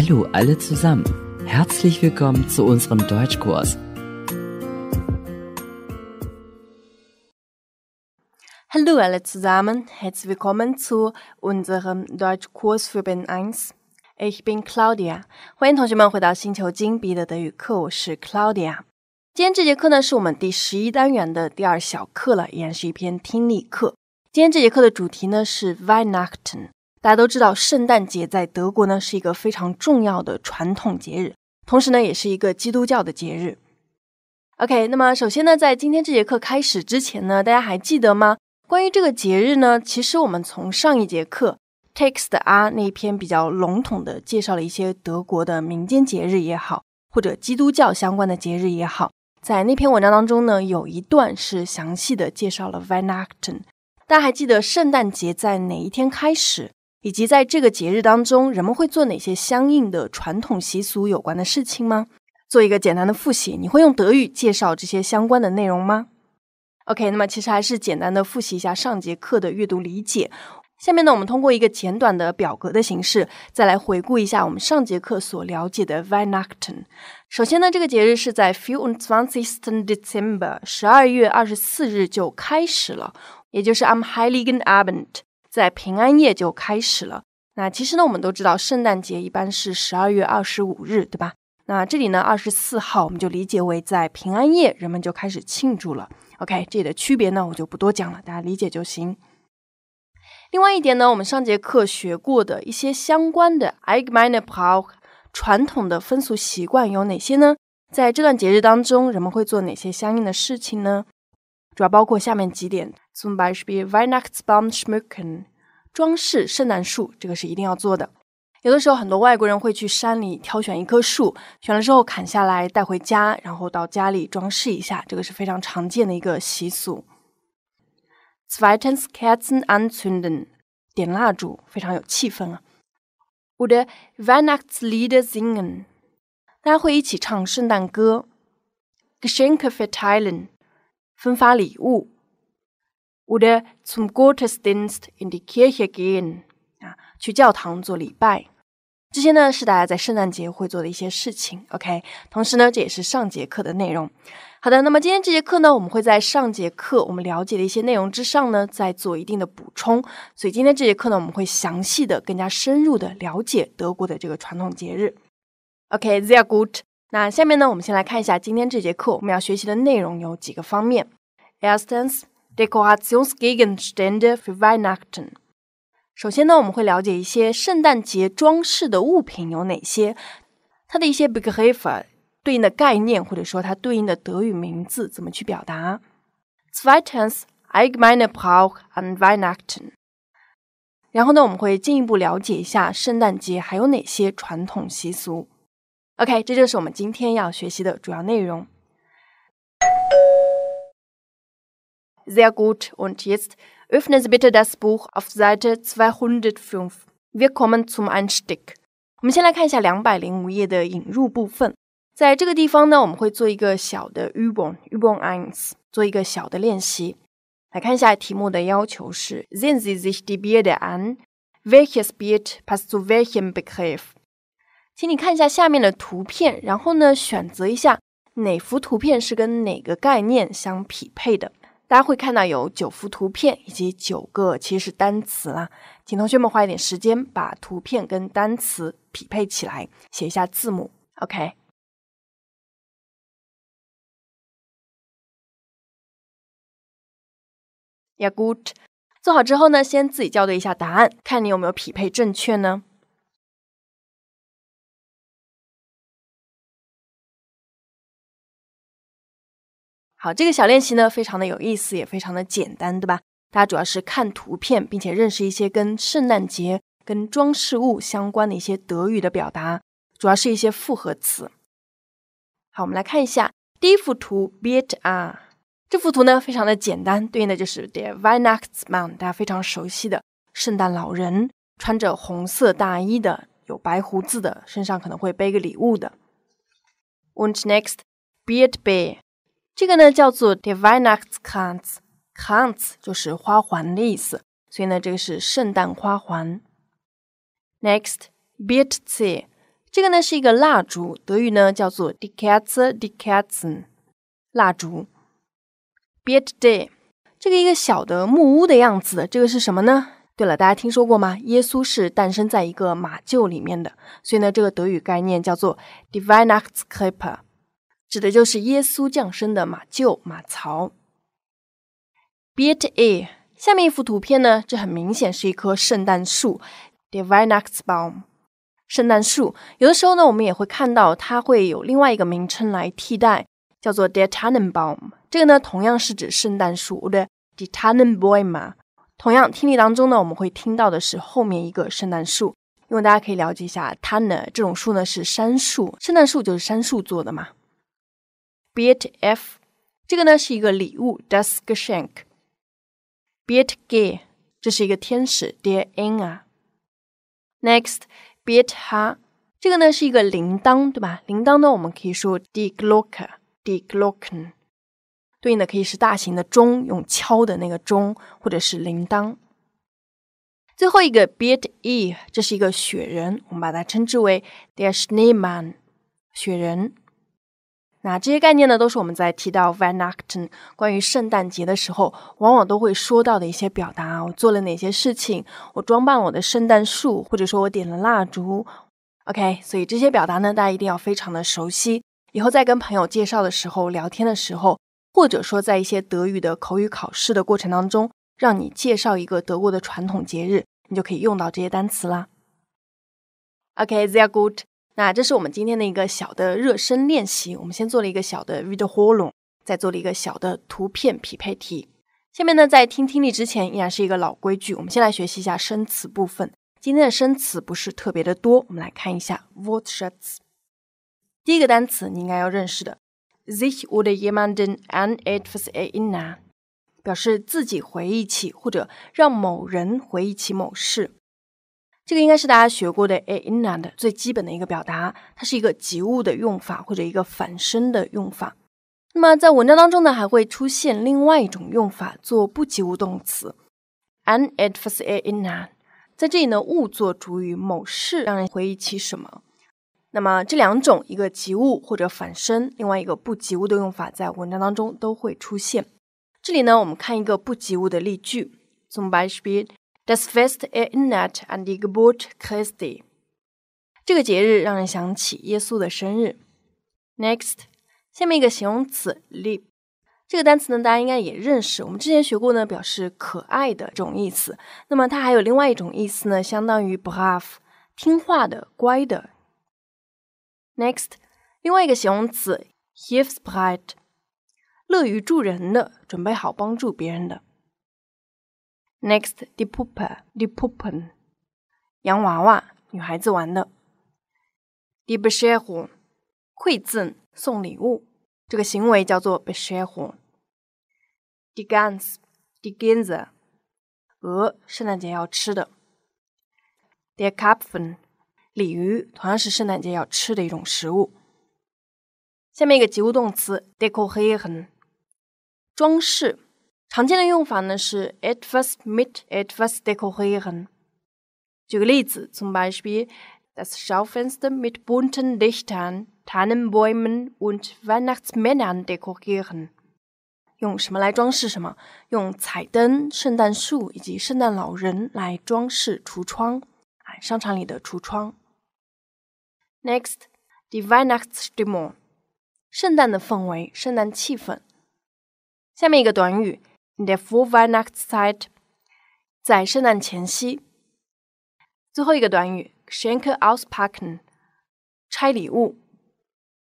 Hallo alle zusammen. Herzlich willkommen zu unserem Deutschkurs. Hallo alle zusammen. Herzlich willkommen zu unserem Deutschkurs für Ben 1. Ich bin Claudia. Claudia，欢迎同学们回到星球金彼得德语课，我是 Claudia。今天这节课呢是我们第十一单元的第二小课了，依然是一篇听力课。今天这节课的主题呢是 Weihnachten。大家都知道，圣诞节在德国呢是一个非常重要的传统节日，同时呢也是一个基督教的节日。OK，那么首先呢，在今天这节课开始之前呢，大家还记得吗？关于这个节日呢，其实我们从上一节课 text 啊那篇比较笼统的介绍了一些德国的民间节日也好，或者基督教相关的节日也好，在那篇文章当中呢，有一段是详细的介绍了 v a n a c t e n 大家还记得圣诞节在哪一天开始？以及在这个节日当中，人们会做哪些相应的传统习俗有关的事情吗？做一个简单的复习，你会用德语介绍这些相关的内容吗？OK，那么其实还是简单的复习一下上节课的阅读理解。下面呢，我们通过一个简短的表格的形式，再来回顾一下我们上节课所了解的 v i n a c e n 首先呢，这个节日是在 f e w r a n d twenty second December 十二月二十四日就开始了，也就是 i m h e i l i g e n a b e n t 在平安夜就开始了。那其实呢，我们都知道圣诞节一般是十二月二十五日，对吧？那这里呢，二十四号我们就理解为在平安夜，人们就开始庆祝了。OK，这里的区别呢，我就不多讲了，大家理解就行。另外一点呢，我们上节课学过的一些相关的 e g g n o k 传统的风俗习惯有哪些呢？在这段节日当中，人们会做哪些相应的事情呢？主要包括下面几点：Zum ersten Weihnachtsbaum schmücken，装饰圣诞树，这个是一定要做的。有的时候，很多外国人会去山里挑选一棵树，选了之后砍下来带回家，然后到家里装饰一下，这个是非常常见的一个习俗。Zweitens Kerzen anzünden，点蜡烛，非常有气氛啊。Oder Weihnachtslieder singen，大家会一起唱圣诞歌。Geschenke verteilen。分发礼物，oder zum Gottesdienst in die Kirche gehen 啊，去教堂做礼拜。这些呢是大家在圣诞节会做的一些事情。OK，同时呢这也是上节课的内容。好的，那么今天这节课呢，我们会在上节课我们了解的一些内容之上呢，再做一定的补充。所以今天这节课呢，我们会详细的、更加深入的了解德国的这个传统节日。OK，sehr gut。那下面呢，我们先来看一下今天这节课我们要学习的内容有几个方面。Erstens, Dekorationen g s t n d e n für Weihnachten。首先呢，我们会了解一些圣诞节装饰的物品有哪些，它的一些 Begriffe 对应的概念，或者说它对应的德语名字怎么去表达。Zweitens, eigene i Brauch an Weihnachten。然后呢，我们会进一步了解一下圣诞节还有哪些传统习俗。OK，这就是我们今天要学习的主要内容。Sehr gut. Und jetzt öffnen Sie bitte das Buch auf Seite 205. Wir kommen zum Einstieg. 我们先来看一下两百零五页的引入部分。在这个地方呢，我们会做一个小的 Übung Übung eins，做一个小的练习。来看一下题目的要求是：Sehen Sie sich die Bilder an. Welches Bild passt zu welchem Begriff? 请你看一下下面的图片，然后呢，选择一下哪幅图片是跟哪个概念相匹配的。大家会看到有九幅图片以及九个其实是单词啦。请同学们花一点时间把图片跟单词匹配起来，写一下字母。OK。y e a g o d 做好之后呢，先自己校对一下答案，看你有没有匹配正确呢。好，这个小练习呢，非常的有意思，也非常的简单，对吧？大家主要是看图片，并且认识一些跟圣诞节、跟装饰物相关的一些德语的表达，主要是一些复合词。好，我们来看一下第一幅图 b e a r 啊，这幅图呢非常的简单，对应的就是 the v a n t x m a n 大家非常熟悉的圣诞老人，穿着红色大衣的，有白胡子的，身上可能会背个礼物的。Unt next b e a t Bear。这个呢叫做 d i v i n a x k a n s k a n s 就是花环的意思，所以呢这个是圣诞花环。Next, b e t z e 这个呢是一个蜡烛，德语呢叫做 Deckze，Deckze，蜡烛。b e t d a y 这个一个小的木屋的样子，这个是什么呢？对了，大家听说过吗？耶稣是诞生在一个马厩里面的，所以呢这个德语概念叫做 d i v i n a x Krippe。指的就是耶稣降生的马厩、马槽。Beat i r 下面一幅图片呢，这很明显是一棵圣诞树 d i v i n a Xbaum。圣诞树有的时候呢，我们也会看到它会有另外一个名称来替代，叫做 d h e Tannenbaum。这个呢，同样是指圣诞树，的 t h e Tannenbaum 嘛。同样听力当中呢，我们会听到的是后面一个圣诞树，因为大家可以了解一下，Tannen 这种树呢是杉树，圣诞树就是杉树做的嘛。Bit e F，这个呢是一个礼物，Das g e s h a n k Bit e G，这是一个天使，Der a i n g e Next，Bit e 哈，这个呢是一个铃铛，对吧？铃铛呢我们可以说 Die Glocke，Die Glocken。对应的可以是大型的钟，用敲的那个钟，或者是铃铛。最后一个 bit e e，这是一个雪人，我们把它称之为 der s c h n e m a n 雪人。那这些概念呢，都是我们在提到 v a n a c t e n 关于圣诞节的时候，往往都会说到的一些表达。我做了哪些事情？我装扮我的圣诞树，或者说我点了蜡烛。OK，所以这些表达呢，大家一定要非常的熟悉。以后在跟朋友介绍的时候、聊天的时候，或者说在一些德语的口语考试的过程当中，让你介绍一个德国的传统节日，你就可以用到这些单词啦。OK，sehr gut。那这是我们今天的一个小的热身练习，我们先做了一个小的 v i d e 阅 l o 动，再做了一个小的图片匹配题。下面呢，在听听力之前，依然是一个老规矩，我们先来学习一下生词部分。今天的生词不是特别的多，我们来看一下 word s h i r t s 第一个单词你应该要认识的，this would r e m a n d an e t f e r a inna，表示自己回忆起或者让某人回忆起某事。这个应该是大家学过的，a inna d 最基本的一个表达，它是一个及物的用法或者一个反身的用法。那么在文章当中呢，还会出现另外一种用法，做不及物动词，an advice a i n n d 在这里呢，物做主语，某事让人回忆起什么。那么这两种，一个及物或者反身，另外一个不及物的用法，在文章当中都会出现。这里呢，我们看一个不及物的例句，s m e b p e e 边。t h a s f e s t internet and a good Christ y 这个节日让人想起耶稣的生日。Next，下面一个形容词 l i p e 这个单词呢，大家应该也认识。我们之前学过呢，表示可爱的这种意思。那么它还有另外一种意思呢，相当于 b r a v e 听话的、乖的。Next，另外一个形容词 h e l r i d e 乐于助人的，准备好帮助别人的。Next, the pupa, the p u p e n 洋娃娃，女孩子玩的。The beshehon，馈赠，送礼物，这个行为叫做 b e s h e r o n The g a n s the g a n s a 鹅，圣诞节要吃的。The carpfen，鲤鱼，同样是圣诞节要吃的一种食物。下面一个及物动词 d e c o r a e r e n 装饰。常见的用法呢是 etwas mit etwas dekorieren。举个例子，zum Beispiel das Schaufenster mit bunten Lichtern, Tannenbäumen und Weihnachtsmännern dekorieren。用什么来装饰什么？用彩灯、圣诞树以及圣诞老人来装饰橱窗，哎，商场里的橱窗。Next, die Weihnachtsstimmung，圣诞的氛围，圣诞气氛。下面一个短语。The f u i l night s i t e 在圣诞前夕。最后一个短语，shanken auspacken，拆礼物。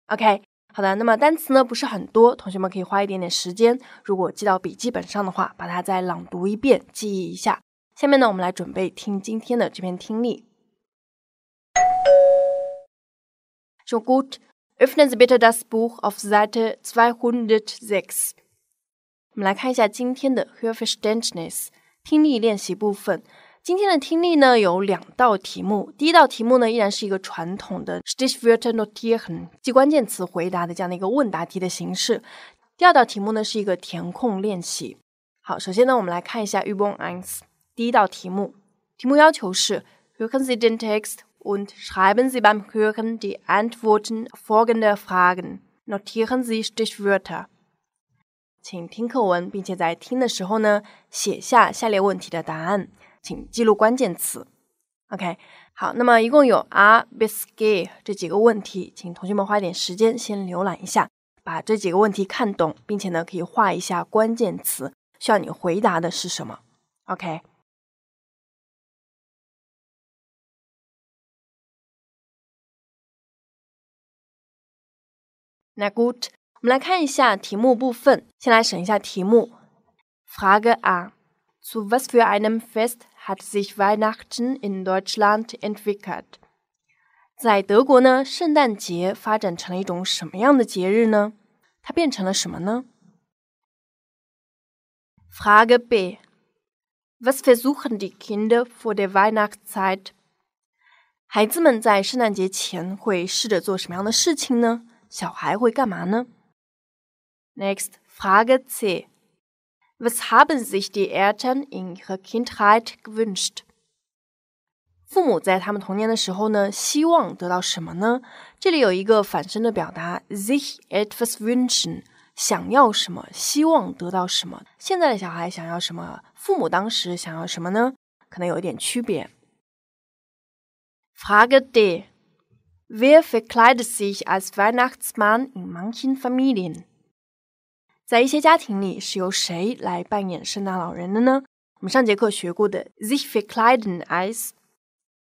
OK，好的，那么单词呢不是很多，同学们可以花一点点时间，如果记到笔记本上的话，把它再朗读一遍，记忆一下。下面呢，我们来准备听今天的这篇听力。Schon gut. Öffnen Sie bitte das Buch auf Seite 206. 我们来看一下今天的 h e a r f i s h d e n d n e s s 听力练习部分。今天的听力呢有两道题目。第一道题目呢依然是一个传统的 Stichwörter Notieren，记关键词回答的这样的一个问答题的形式。第二道题目呢是一个填空练习。好，首先呢我们来看一下 u b o n eins，第一道题目。题目要求是 w e l c h e den Text und schreiben Sie beim Hören die Antworten folgender Fragen. Notieren Sie Stichwörter. 请听课文，并且在听的时候呢，写下下列问题的答案，请记录关键词。OK，好，那么一共有啊，be s k 这几个问题，请同学们花一点时间先浏览一下，把这几个问题看懂，并且呢，可以画一下关键词，需要你回答的是什么？OK，na gut。我们来看一下题目部分，先来审一下题目。Frage A: Zu was für einem Fest hat sich Weihnachten in Deutschland entwickelt? 在德国呢，圣诞节发展成了一种什么样的节日呢？它变成了什么呢？Frage B: Was versuchen die Kinder vor der Weihnachtszeit? 孩子们在圣诞节前会试着做什么样的事情呢？小孩会干嘛呢？Next, Frage C. Was haben sich die Eltern in ihrer Kindheit gewünscht? 父母在他们童年的时候呢，希望得到什么呢？这里有一个反身的表达，sich etwas wünschen，想要什么，希望得到什么。现在的小孩想要什么，父母当时想要什么呢？可能有一点区别。Frage D. Wer verkleidet sich als Weihnachtsmann in manchen Familien? 在一些家庭里是由谁来扮演圣诞老人的呢？我们上节课学过的 Zie i e r k l e i d e n sich，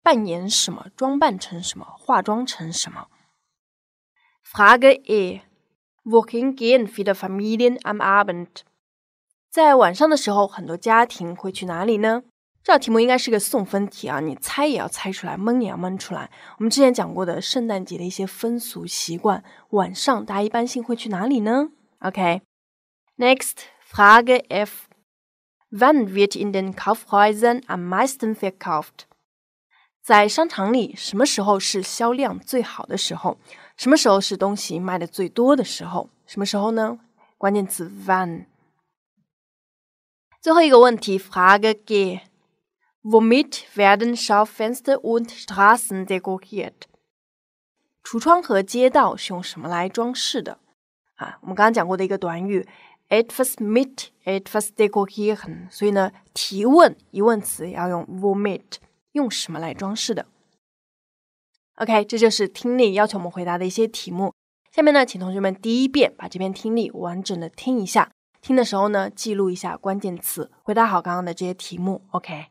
扮演什么，装扮成什么，化妆成什么？Frage e，wohin gehen viele Familien am Abend？在晚上的时候，很多家庭会去哪里呢？这道题目应该是个送分题啊，你猜也要猜出来，蒙也要蒙出来。我们之前讲过的圣诞节的一些风俗习惯，晚上大家一般性会去哪里呢？OK。Next, Frage F. Wann wird in den Kaufhäusern am meisten verkauft? 在商场里，什么时候是销量最好的时候？什么时候是东西卖的最多的时候？什么时候呢？关键词 wann。最后一个问题，Frage G. Womit werden Schaufenster und Straßen dekoriert？橱窗和街道是用什么来装饰的？啊，我们刚刚讲过的一个短语 It was m a t e It was d e k o r e t e 所以呢，提问疑问词要用 w a l m e e t 用什么来装饰的？OK，这就是听力要求我们回答的一些题目。下面呢，请同学们第一遍把这篇听力完整的听一下，听的时候呢，记录一下关键词，回答好刚刚的这些题目。OK。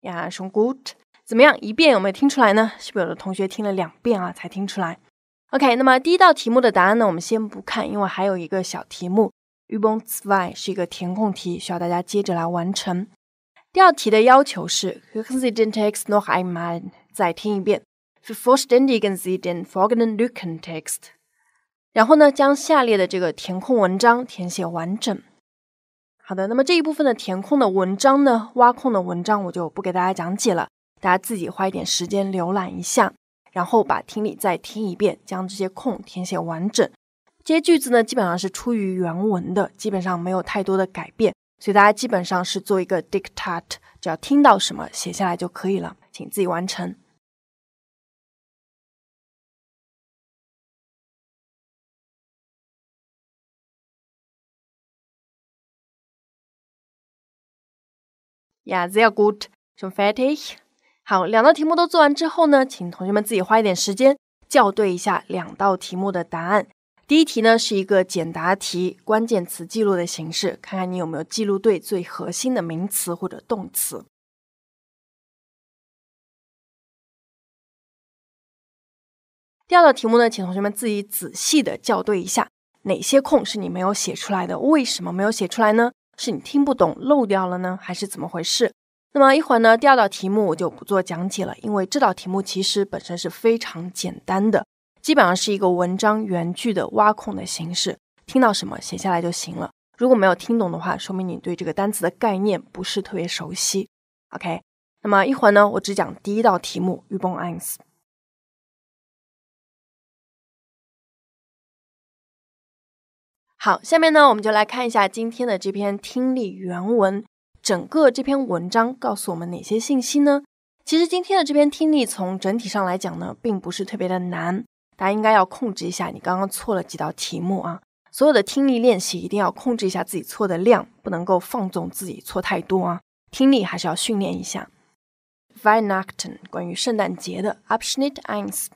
Ja, s c h o n gut. 怎么样，一遍有没有听出来呢？是不是有的同学听了两遍啊才听出来？OK，那么第一道题目的答案呢，我们先不看，因为还有一个小题目。Ubon s w e i 是一个填空题，需要大家接着来完成。第二题的要求是：The c a n d e n t t a t e s not m e m i n 再听一遍 t e f o r s t ending and the f o r e i d n new context。然后呢，将下列的这个填空文章填写完整。好的，那么这一部分的填空的文章呢，挖空的文章我就不给大家讲解了。大家自己花一点时间浏览一下，然后把听力再听一遍，将这些空填写完整。这些句子呢，基本上是出于原文的，基本上没有太多的改变，所以大家基本上是做一个 dictate，只要听到什么写下来就可以了。请自己完成。Ja, sehr gut, schon fertig. 好，两道题目都做完之后呢，请同学们自己花一点时间校对一下两道题目的答案。第一题呢是一个简答题，关键词记录的形式，看看你有没有记录对最核心的名词或者动词。第二道题目呢，请同学们自己仔细的校对一下，哪些空是你没有写出来的？为什么没有写出来呢？是你听不懂漏掉了呢，还是怎么回事？那么一会儿呢，第二道题目我就不做讲解了，因为这道题目其实本身是非常简单的，基本上是一个文章原句的挖空的形式，听到什么写下来就行了。如果没有听懂的话，说明你对这个单词的概念不是特别熟悉。OK，那么一会儿呢，我只讲第一道题目。u e b o u n d i n s 好，下面呢，我们就来看一下今天的这篇听力原文。整个这篇文章告诉我们哪些信息呢？其实今天的这篇听力从整体上来讲呢，并不是特别的难。大家应该要控制一下你刚刚错了几道题目啊！所有的听力练习一定要控制一下自己错的量，不能够放纵自己错太多啊！听力还是要训练一下。v i n a c t e n 关于圣诞节的 Abschnitt eins.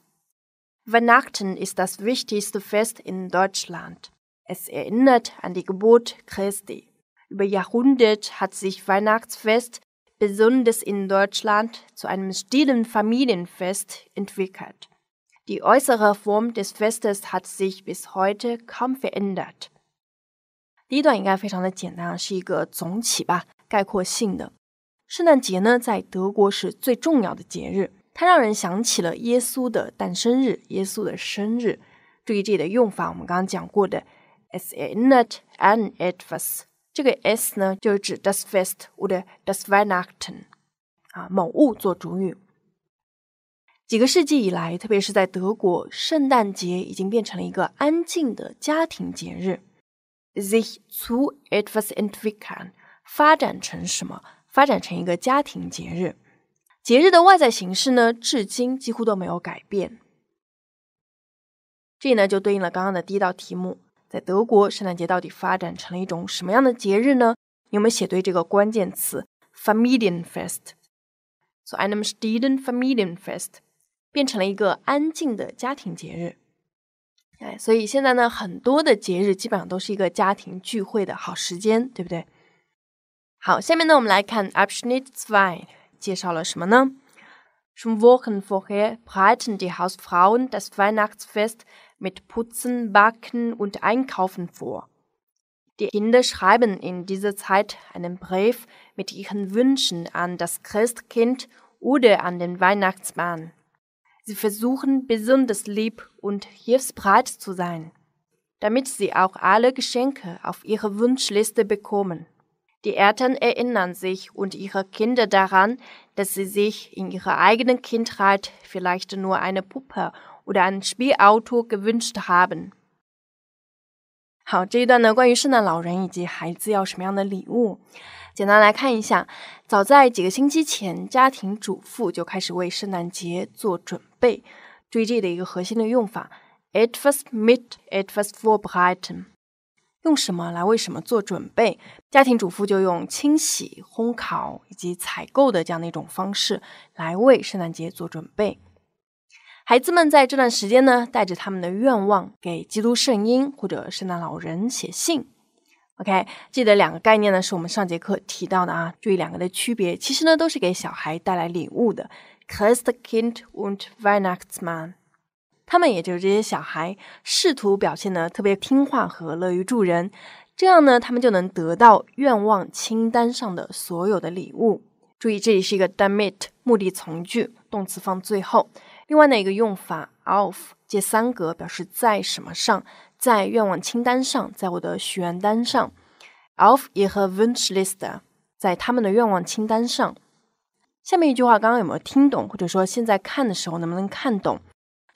v i n a c t e n ist das wichtigste Fest in Deutschland. Es erinnert an die Geburt Christi. Über Jahrhundert hat sich Weihnachtsfest besonders in Deutschland zu einem stillen Familienfest entwickelt. Die äußere Form des Festes hat sich bis heute kaum verändert. 第一段应该非常的简单啊，是一个总体吧，概括性的。圣诞节呢，在德国是最重要的节日，它让人想起了耶稣的诞生日，耶稣的生日。注意这里的用法，我们刚刚讲过的，es erinnert an etwas。这个 S 呢，就是指 das Fest oder das Weihnachten，啊，某物做主语。几个世纪以来，特别是在德国，圣诞节已经变成了一个安静的家庭节日。这从 etwas Entwickeln 发展成什么？发展成一个家庭节日。节日的外在形式呢，至今几乎都没有改变。这呢，就对应了刚刚的第一道题目。在德国，圣诞节到底发展成了一种什么样的节日呢？你有没有写对这个关键词 “Familienfest”？So I'm s t i d y i n g Familienfest，变成了一个安静的家庭节日。哎，所以现在呢，很多的节日基本上都是一个家庭聚会的好时间，对不对？好，下面呢，我们来看 a b s h n i t z w e i n 介绍了什么呢？什么 w o c h e n w o r h e r breiten die Hausfrauen das Weihnachtsfest。mit Putzen, Backen und Einkaufen vor. Die Kinder schreiben in dieser Zeit einen Brief mit ihren Wünschen an das Christkind oder an den Weihnachtsmann. Sie versuchen besonders lieb und hilfsbereit zu sein, damit sie auch alle Geschenke auf ihre Wunschliste bekommen. Die Eltern erinnern sich und ihre Kinder daran, dass sie sich in ihrer eigenen Kindheit vielleicht nur eine Puppe oder ein Spielauto gewünscht haben. 好，这一段呢，关于圣诞老人以及孩子要什么样的礼物，简单来看一下。早在几个星期前，家庭主妇就开始为圣诞节做准备。注意这里的一个核心的用法：etwas mit etwas vorbereiten。用什么来为什么做准备？家庭主妇就用清洗、烘烤以及采购的这样的一种方式来为圣诞节做准备。孩子们在这段时间呢，带着他们的愿望给基督圣婴或者圣诞老人写信。OK，记得两个概念呢是我们上节课提到的啊，注意两个的区别。其实呢都是给小孩带来礼物的。Christkind und Weihnachtsmann。他们也就这些小孩试图表现的特别听话和乐于助人，这样呢，他们就能得到愿望清单上的所有的礼物。注意，这里是一个 demit 目的从句，动词放最后。另外呢，一个用法，of 接三格表示在什么上，在愿望清单上，在我的许愿单上。of 也和 wish list，在他们的愿望清单上。下面一句话，刚刚有没有听懂，或者说现在看的时候能不能看懂？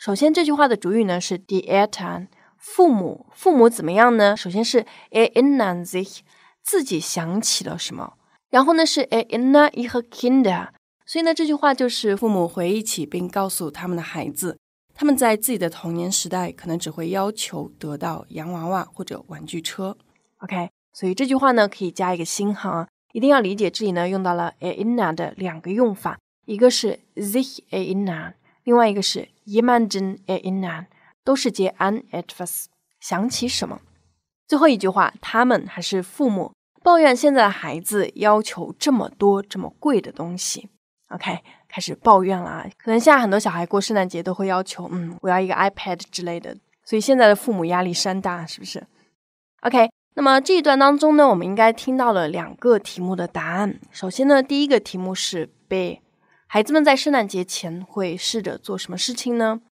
首先，这句话的主语呢是 d i e a t s 父母，父母怎么样呢？首先是 a inna zich，自己想起了什么，然后呢是 a inna h e kinder，所以呢这句话就是父母回忆起并告诉他们的孩子，他们在自己的童年时代可能只会要求得到洋娃娃或者玩具车。OK，所以这句话呢可以加一个星号啊，一定要理解这里呢用到了 a inna 的两个用法，一个是 zich a inna。另外一个是 imagine a in an，都是接 an at first。想起什么？最后一句话，他们还是父母抱怨现在的孩子要求这么多、这么贵的东西。OK，开始抱怨了啊！可能现在很多小孩过圣诞节都会要求，嗯，我要一个 iPad 之类的，所以现在的父母压力山大，是不是？OK，那么这一段当中呢，我们应该听到了两个题目的答案。首先呢，第一个题目是 be。孩子们在圣诞节前会试着做什么事情呢？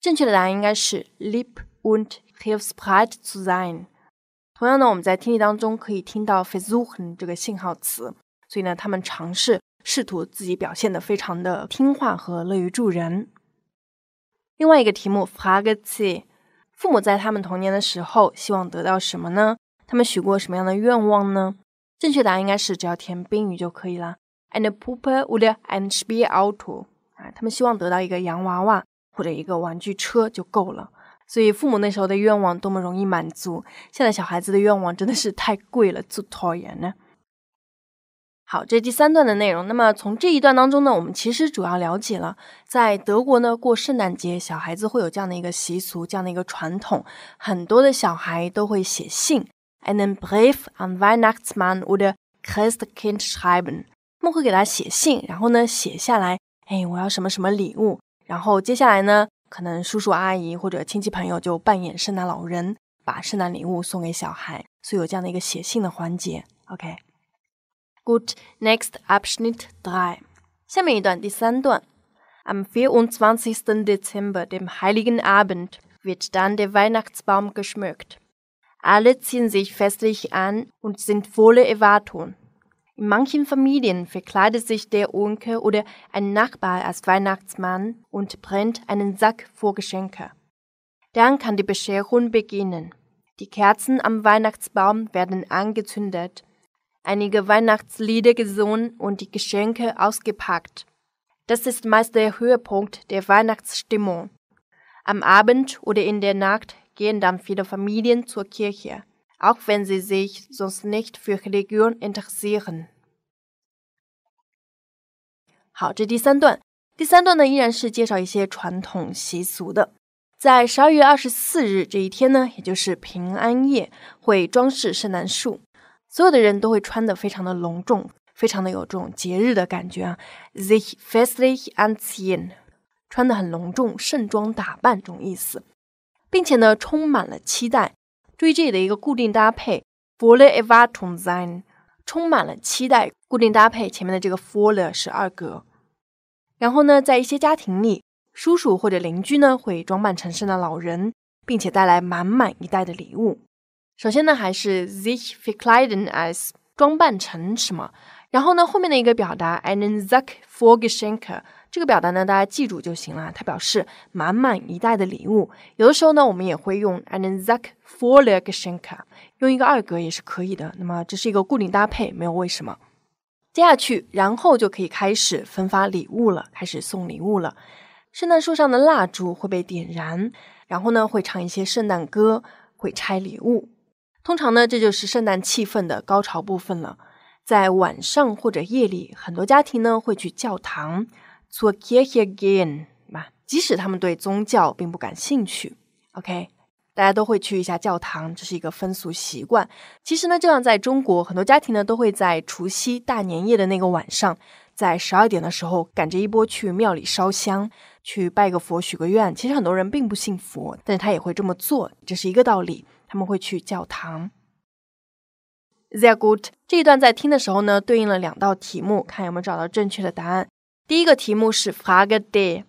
正确的答案应该是 "lip won't h i l e sprite to sign"。同样呢，我们在听力当中可以听到 "fizzle" 这个信号词，所以呢，他们尝试试图自己表现的非常的听话和乐于助人。另外一个题目 f r a g g y 父母在他们童年的时候希望得到什么呢？他们许过什么样的愿望呢？正确答案应该是只要填宾语就可以了。And p o o p l e would and i e auto 啊，他们希望得到一个洋娃娃或者一个玩具车就够了。所以父母那时候的愿望多么容易满足。现在小孩子的愿望真的是太贵了，做讨厌呢。好，这第三段的内容。那么从这一段当中呢，我们其实主要了解了，在德国呢过圣诞节，小孩子会有这样的一个习俗，这样的一个传统。很多的小孩都会写信，and e n brief an Weihnachtsmann oder Christkind schreiben。他会给他写信，然后呢，写下来，哎，我要什么什么礼物。然后接下来呢，可能叔叔阿姨或者亲戚朋友就扮演圣诞老人，把圣诞礼物送给小孩。所以有这样的一个写信的环节。OK，Good. Next Abschnitt drei. Samstag, m b e r u n d w a n z i s t e n Dezember, dem Heiligen Abend, wird dann der Weihnachtsbaum geschmückt. Alle ziehen sich festlich an und sind volle e w a t u n In manchen Familien verkleidet sich der Onkel oder ein Nachbar als Weihnachtsmann und brennt einen Sack vor Geschenke. Dann kann die Bescherung beginnen. Die Kerzen am Weihnachtsbaum werden angezündet, einige Weihnachtslieder gesungen und die Geschenke ausgepackt. Das ist meist der Höhepunkt der Weihnachtsstimmung. Am Abend oder in der Nacht gehen dann viele Familien zur Kirche. auch wenn sie sich sonst nicht für Religionen interessieren。好，这第三段，第三段呢依然是介绍一些传统习俗的。在十二月二十四日这一天呢，也就是平安夜，会装饰圣诞树，所有的人都会穿的非常的隆重，非常的有这种节日的感觉啊。They festly and in，穿的很隆重，盛装打扮这种意思，并且呢充满了期待。注意这里的一个固定搭配 f o l l e v a t u n z t i n 充满了期待。固定搭配前面的这个 f o l l e 是二格。然后呢，在一些家庭里，叔叔或者邻居呢会装扮成圣诞老人，并且带来满满一袋的礼物。首先呢，还是 s i c f i c kleiden as 装扮成什么？然后呢，后面的一个表达 and zack f o r g e s c h ä n k e r 这个表达呢，大家记住就行了。它表示满满一袋的礼物。有的时候呢，我们也会用 an zak for lekcjanka，用一个二格也是可以的。那么这是一个固定搭配，没有为什么。接下去，然后就可以开始分发礼物了，开始送礼物了。圣诞树上的蜡烛会被点燃，然后呢，会唱一些圣诞歌，会拆礼物。通常呢，这就是圣诞气氛的高潮部分了。在晚上或者夜里，很多家庭呢会去教堂。To hear again，吧，即使他们对宗教并不感兴趣，OK，大家都会去一下教堂，这是一个风俗习惯。其实呢，就像在中国，很多家庭呢都会在除夕大年夜的那个晚上，在十二点的时候赶着一波去庙里烧香，去拜个佛、许个愿。其实很多人并不信佛，但是他也会这么做，这是一个道理。他们会去教堂。t h y r e good。这一段在听的时候呢，对应了两道题目，看有没有找到正确的答案。第一个题目是 f r a g e r d a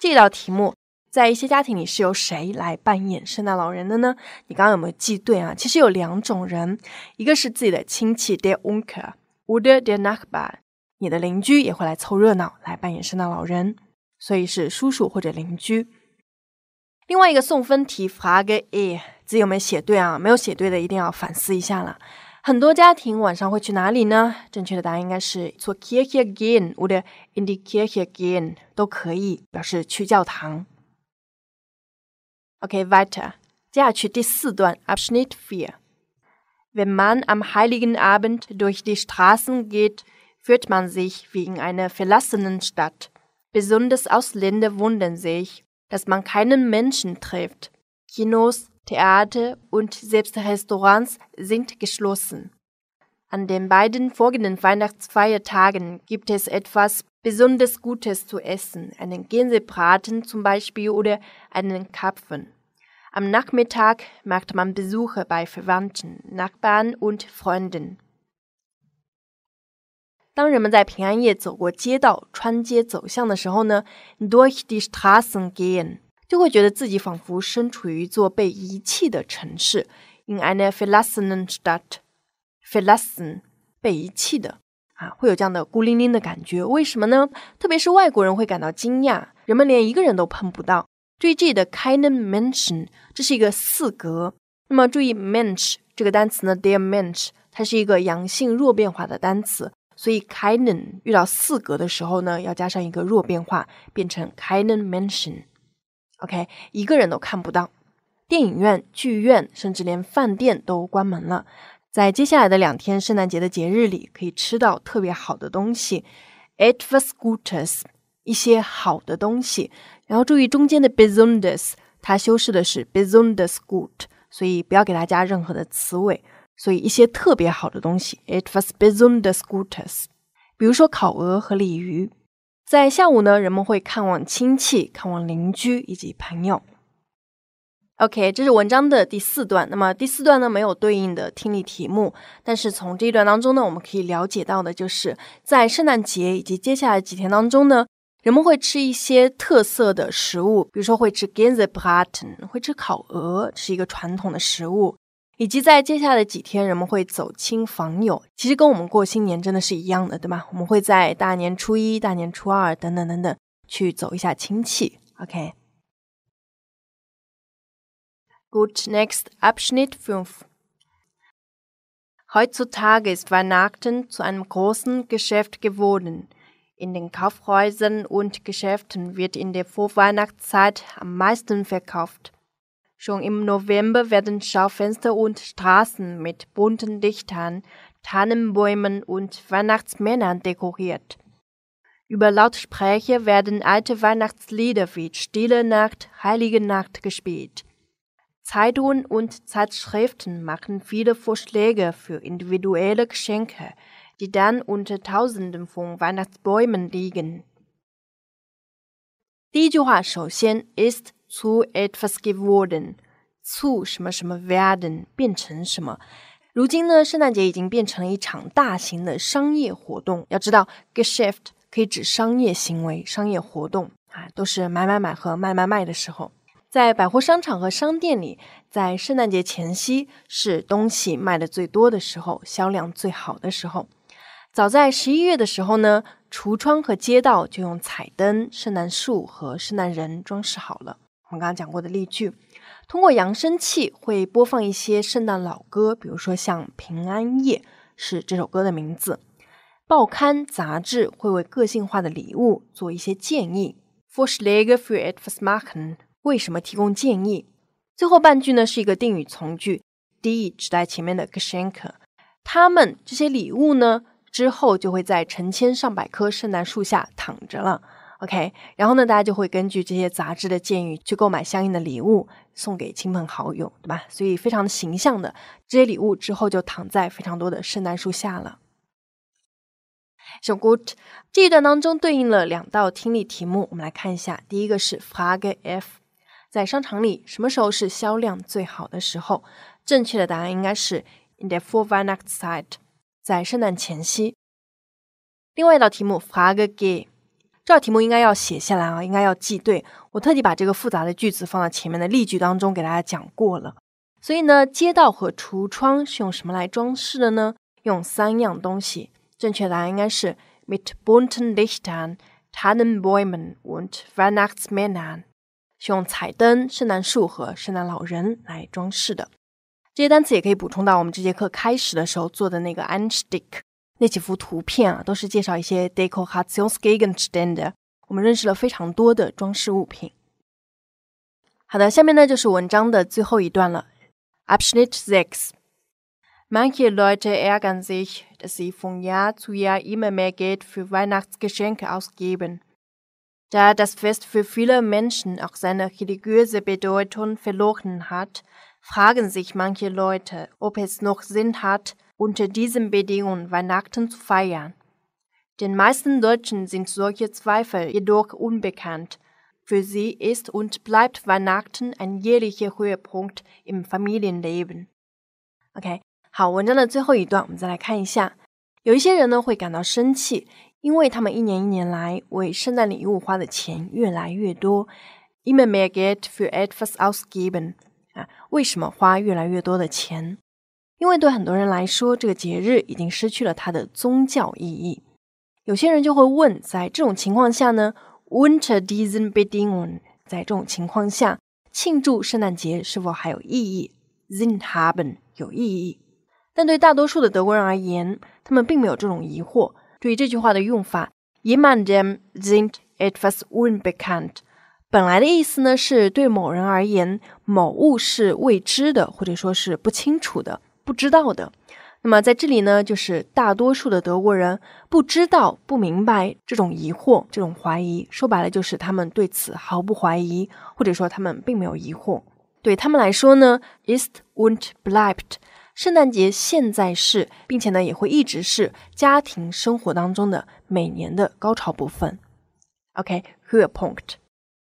这道题目在一些家庭里是由谁来扮演圣诞老人的呢？你刚刚有没有记对啊？其实有两种人，一个是自己的亲戚，de u n k a u d e r de nachbar，你的邻居也会来凑热闹，来扮演圣诞老人，所以是叔叔或者邻居。另外一个送分题 f r a g h e r d a 有没有写对啊？没有写对的一定要反思一下了。很多家庭晚上会去哪里呢？正确的答案应该是 zur Kirche gehen 或者 in die Kirche gehen 都可以，表示去教堂。Okay, weiter. 接下去第四段 Abschnitt vier. Wenn man am heiligen Abend durch die Straßen geht, fühlt man sich wie in einer verlassenen Stadt. Besonders Ausländer wundern sich, dass man keinen Menschen trifft. Kinos, Theater und selbst Restaurants sind geschlossen. An den beiden folgenden Weihnachtsfeiertagen gibt es etwas besonders Gutes zu essen, einen Gänsebraten zum Beispiel oder einen Karpfen. Am Nachmittag macht man Besuche bei Verwandten, Nachbarn und Freunden. 当人们在平安夜走过街道、穿街走巷的时候呢，durch die Straßen gehen。就会觉得自己仿佛身处于一座被遗弃的城市，in an a l a n s o n e d that a e a n d o n e d 被遗弃的啊，会有这样的孤零零的感觉。为什么呢？特别是外国人会感到惊讶，人们连一个人都碰不到。注意这里的 kennen m e n s i o n 这是一个四格。那么注意 m e n s i o n 这个单词呢，dear m e n s i o n 它是一个阳性弱变化的单词，所以 kennen 遇到四格的时候呢，要加上一个弱变化，变成 kennen m e n s i o n OK，一个人都看不到。电影院、剧院，甚至连饭店都关门了。在接下来的两天，圣诞节的节日里，可以吃到特别好的东西，et v a s gutes，一些好的东西。然后注意中间的 b i z o n d e s 它修饰的是 b i z o n d e s gut，所以不要给它加任何的词尾。所以一些特别好的东西，et v a s bazondes gutes，比如说烤鹅和鲤鱼。在下午呢，人们会看望亲戚、看望邻居以及朋友。OK，这是文章的第四段。那么第四段呢，没有对应的听力题目，但是从这一段当中呢，我们可以了解到的就是，在圣诞节以及接下来几天当中呢，人们会吃一些特色的食物，比如说会吃 g a z p a t e o 会吃烤鹅，是一个传统的食物。以及在接下来的几天，人们会走亲访友，其实跟我们过新年真的是一样的，对吧？我们会在大年初一、大年初二等等等等去走一下亲戚。Okay. Gut, next Abschnitt 5. Heutzutage ist Weihnachten zu einem großen Geschäft geworden. In den Kaufhäusern und Geschäften wird in der Vorweihnachtszeit am meisten verkauft. Schon im November werden Schaufenster und Straßen mit bunten Lichtern, Tannenbäumen und Weihnachtsmännern dekoriert. Über Lautsprecher werden alte Weihnachtslieder wie Stille Nacht, Heilige Nacht gespielt. Zeitungen und Zeitschriften machen viele Vorschläge für individuelle Geschenke, die dann unter Tausenden von Weihnachtsbäumen liegen. 第一句话，首先，east to e t first give w o r d e n to 什么什么 v e r d e n 变成什么？如今呢，圣诞节已经变成了一场大型的商业活动。要知道，get shift 可以指商业行为、商业活动啊，都是买买买和卖卖卖的时候。在百货商场和商店里，在圣诞节前夕是东西卖的最多的时候，销量最好的时候。早在十一月的时候呢。橱窗和街道就用彩灯、圣诞树和圣诞人装饰好了。我们刚刚讲过的例句，通过扬声器会播放一些圣诞老歌，比如说像《平安夜》是这首歌的名字。报刊杂志会为个性化的礼物做一些建议。für o r s etwas c machen h l g e。为什么提供建议？最后半句呢是一个定语从句，D 指代前面的 Ksenka，h 他们这些礼物呢？之后就会在成千上百棵圣诞树下躺着了，OK。然后呢，大家就会根据这些杂志的建议去购买相应的礼物送给亲朋好友，对吧？所以非常的形象的，这些礼物之后就躺在非常多的圣诞树下了。So good。这一段当中对应了两道听力题目，我们来看一下。第一个是 f r a g F，在商场里什么时候是销量最好的时候？正确的答案应该是 In the four o'clock s e 在圣诞前夕，另外一道题目 r a g g e 这道题目应该要写下来啊，应该要记对。我特地把这个复杂的句子放到前面的例句当中给大家讲过了。所以呢，街道和橱窗是用什么来装饰的呢？用三样东西。正确答案应该是 mit bunten Lichtern, Tannenbäumen und Weihnachtsmännern，是用彩灯、圣诞树和圣诞老人来装饰的。这些单词也可以补充到我们这节课开始的时候做的那个 Anstieg 那几幅图片啊，都是介绍一些 Dekorationsgegenstände，我们认识了非常多的装饰物品。好的，下面呢就是文章的最后一段了。Abschnitt sechs. Manche Leute ärgern sich, dass sie von Jahr zu Jahr immer mehr Geld für Weihnachtsgeschenke ausgeben. Da das Fest für viele Menschen auch seine religiöse Bedeutung verloren hat, fragen sich manche Leute, ob es noch Sinn hat, unter diesen Bedingungen Weihnachten zu feiern. Den meisten Deutschen sind solche Zweifel jedoch unbekannt. Für sie ist und bleibt Weihnachten ein jährlicher Höhepunkt im Familienleben. Okay. OK，好，文章的最后一段，我们再来看一下。有一些人呢会感到生气，因为他们一年一年来为圣诞礼物花的钱越来越多。Immer mehr Geld für etwas ausgeben, 啊，为什么花越来越多的钱？因为对很多人来说，这个节日已经失去了它的宗教意义。有些人就会问，在这种情况下呢，Winter d i s n bedingon，在这种情况下庆祝圣诞节是否还有意义 i n h a b e n 有意义？但对大多数的德国人而言，他们并没有这种疑惑。注意这句话的用法 i h m a n e m sind etwas unbekannt。本来的意思呢，是对某人而言，某物是未知的，或者说是不清楚的、不知道的。那么在这里呢，就是大多数的德国人不知道、不明白这种疑惑、这种怀疑。说白了，就是他们对此毫不怀疑，或者说他们并没有疑惑。对他们来说呢，ist unbleibt，圣诞节现在是，并且呢也会一直是家庭生活当中的每年的高潮部分。OK，h a u p p u n k t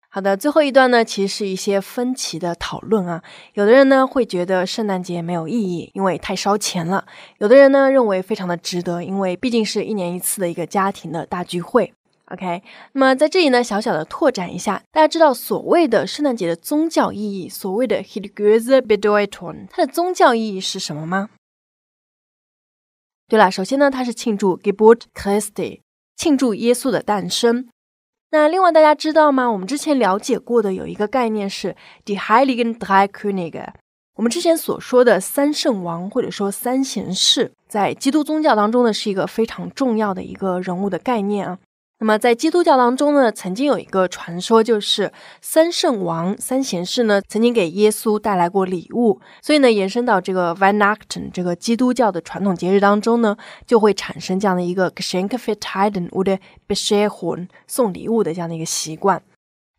好的，最后一段呢，其实是一些分歧的讨论啊。有的人呢会觉得圣诞节没有意义，因为太烧钱了；有的人呢认为非常的值得，因为毕竟是一年一次的一个家庭的大聚会。OK，那么在这里呢，小小的拓展一下，大家知道所谓的圣诞节的宗教意义，所谓的 h i l e g e z b e d o i t o n 它的宗教意义是什么吗？对了，首先呢，它是庆祝 Geburt Christi，庆祝耶稣的诞生。那另外大家知道吗？我们之前了解过的有一个概念是 “the h l y t r e e k i n g 我们之前所说的三圣王或者说三贤士，在基督宗教当中呢，是一个非常重要的一个人物的概念啊。那么在基督教当中呢，曾经有一个传说，就是三圣王、三贤士呢曾经给耶稣带来过礼物，所以呢，延伸到这个 v a n t e t o n 这个基督教的传统节日当中呢，就会产生这样的一个 Geshenkftiden oder b e s c h e h o n 送礼物的这样的一个习惯。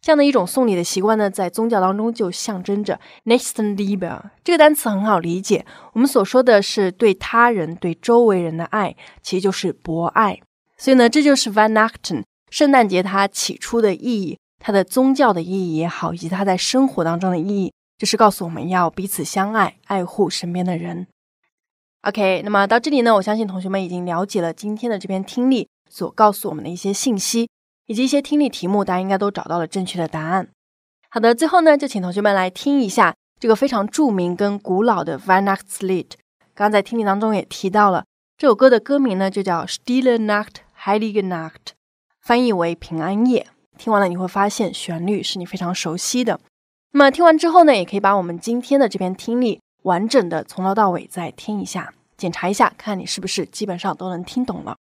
这样的一种送礼的习惯呢，在宗教当中就象征着 n e x t e n l i e b e 这个单词很好理解，我们所说的是对他人、对周围人的爱，其实就是博爱。所以呢，这就是 Van a c t e n 圣诞节它起初的意义，它的宗教的意义也好，以及它在生活当中的意义，就是告诉我们要彼此相爱，爱护身边的人。OK，那么到这里呢，我相信同学们已经了解了今天的这篇听力所告诉我们的一些信息，以及一些听力题目，大家应该都找到了正确的答案。好的，最后呢，就请同学们来听一下这个非常著名跟古老的 Van a c t s l e i g 刚在听力当中也提到了这首歌的歌名呢，就叫 s t e e l e e Nacht。h a i p y New y 翻译为平安夜。听完了你会发现旋律是你非常熟悉的。那么听完之后呢，也可以把我们今天的这篇听力完整的从头到尾再听一下，检查一下，看你是不是基本上都能听懂了。